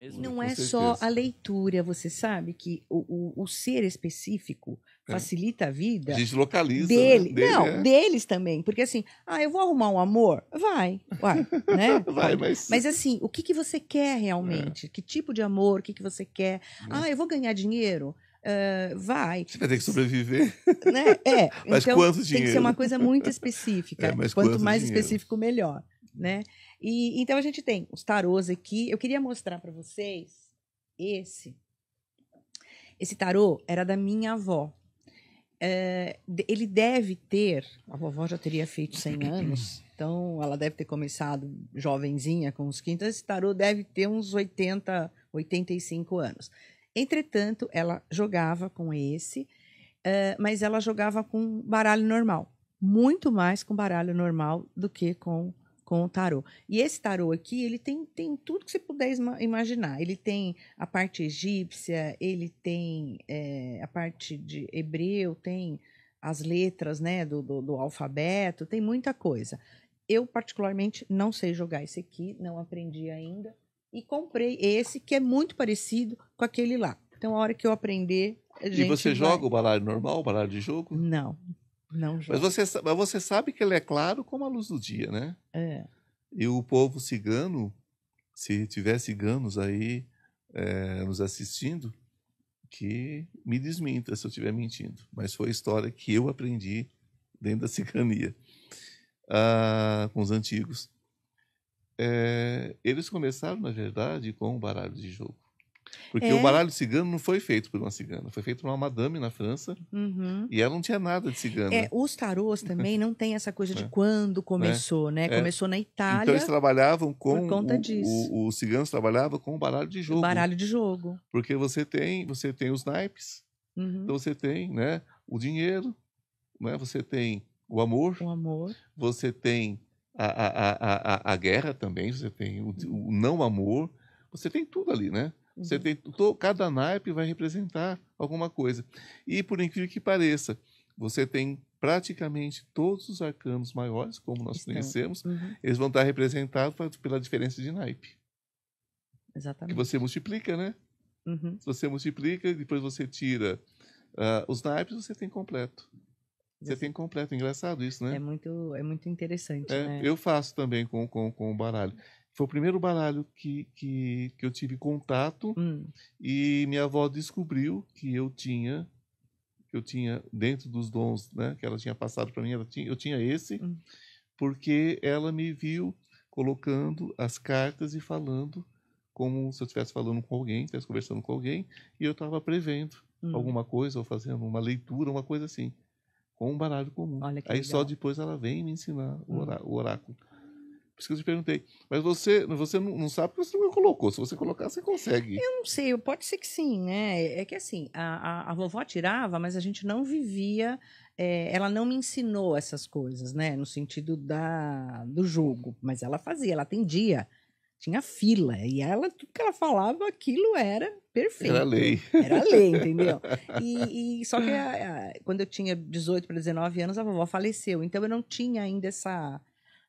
Mesmo, não é certeza. só a leitura, você sabe que o, o, o ser específico é. facilita a vida. A gente localiza. Né? Dele. Né? dele não, é. deles também. Porque assim, ah, eu vou arrumar um amor? Vai. Vai, né? vai mas... mas assim, o que, que você quer realmente? É. Que tipo de amor? O que, que você quer? Né? Ah, eu vou ganhar dinheiro? Uh, vai. Você vai ter que sobreviver. Né? É. mas então, quanto dinheiro? Tem que ser uma coisa muito específica. É, quanto mais dinheiro? específico, melhor né? E então a gente tem os tarôs aqui. Eu queria mostrar para vocês esse. Esse tarô era da minha avó. É, ele deve ter, a vovó já teria feito 100 anos, então ela deve ter começado jovenzinha, com os 15, então esse tarô deve ter uns 80, 85 anos. Entretanto, ela jogava com esse, é, mas ela jogava com baralho normal, muito mais com baralho normal do que com com o tarô. E esse tarô aqui, ele tem, tem tudo que você puder imaginar. Ele tem a parte egípcia, ele tem é, a parte de hebreu, tem as letras né, do, do, do, alfabeto, tem muita coisa. Eu, particularmente, não sei jogar esse aqui, não aprendi ainda. E comprei esse, que é muito parecido com aquele lá. Então, a hora que eu aprender. e você vai... joga o baralho normal, o baralho de jogo? Não, não, Mas você, mas você sabe que ele é claro como a luz do dia, né? É. E o povo cigano, se tiver ciganos aí é, nos assistindo, que me desminta se eu estiver mentindo. Mas foi a história que eu aprendi dentro da cigania ah, com os antigos. É, eles começaram, na verdade, com o baralho de jogo. Porque é. o baralho cigano não foi feito por uma cigana, foi feito por uma madame na França uhum. e ela não tinha nada de cigana. É, os tarôs também não tem essa coisa de é. quando é. começou, né? É. Começou na Itália. Então eles trabalhavam com. O, o, o ciganos trabalhavam com o baralho de jogo. O baralho de jogo. Porque você tem, você tem os naipes, uhum. então você tem né, o dinheiro, né, você tem o amor, o amor. você tem a, a, a, a, a guerra também, você tem o, o não amor, você tem tudo ali, né? Você uhum. tem cada naipe vai representar alguma coisa. E por incrível que pareça, você tem praticamente todos os arcanos maiores, como nós Estão. conhecemos, uhum. eles vão estar representados pela diferença de naipe. Exatamente. Que você multiplica, né? Uhum. Se você multiplica, depois você tira uh, os naipes, você tem completo. Você tem completo, engraçado isso, né? É muito, é muito interessante. É, né? Eu faço também com, com, com o baralho. Foi o primeiro baralho que, que, que eu tive contato hum. e minha avó descobriu que eu tinha que eu tinha dentro dos dons, né, que ela tinha passado para mim, ela tinha, eu tinha esse, hum. porque ela me viu colocando as cartas e falando como se eu estivesse falando com alguém, estivesse conversando com alguém, e eu estava prevendo hum. alguma coisa ou fazendo uma leitura, uma coisa assim, com um baralho comum. Aí legal. só depois ela vem me ensinar o, hum. orá o oráculo. Por isso que eu te perguntei. Mas você, você não sabe porque você me colocou. Se você colocar, você consegue. Eu não sei, pode ser que sim, né? É que assim, a, a, a vovó tirava, mas a gente não vivia. É, ela não me ensinou essas coisas, né? No sentido da, do jogo. Mas ela fazia, ela atendia. Tinha fila. E ela, tudo que ela falava, aquilo era perfeito. Era lei. Era lei, entendeu? E, e só que a, quando eu tinha 18 para 19 anos, a vovó faleceu. Então eu não tinha ainda essa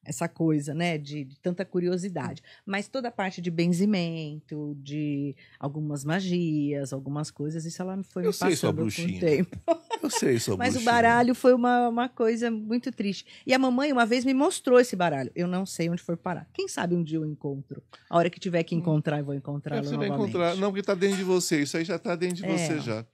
essa coisa, né, de, de, tanta curiosidade. Mas toda a parte de benzimento, de algumas magias, algumas coisas, isso ela foi eu me sei passando com o tempo. Eu sei sou Mas bruxinha. o baralho foi uma, uma coisa muito triste. E a mamãe uma vez me mostrou esse baralho. Eu não sei onde foi parar. Quem sabe um dia eu encontro. A hora que tiver que hum. encontrar, eu vou encontrá-lo é, novamente. Vai encontrar. Não, porque está dentro de você. Isso aí já está dentro de é. você já.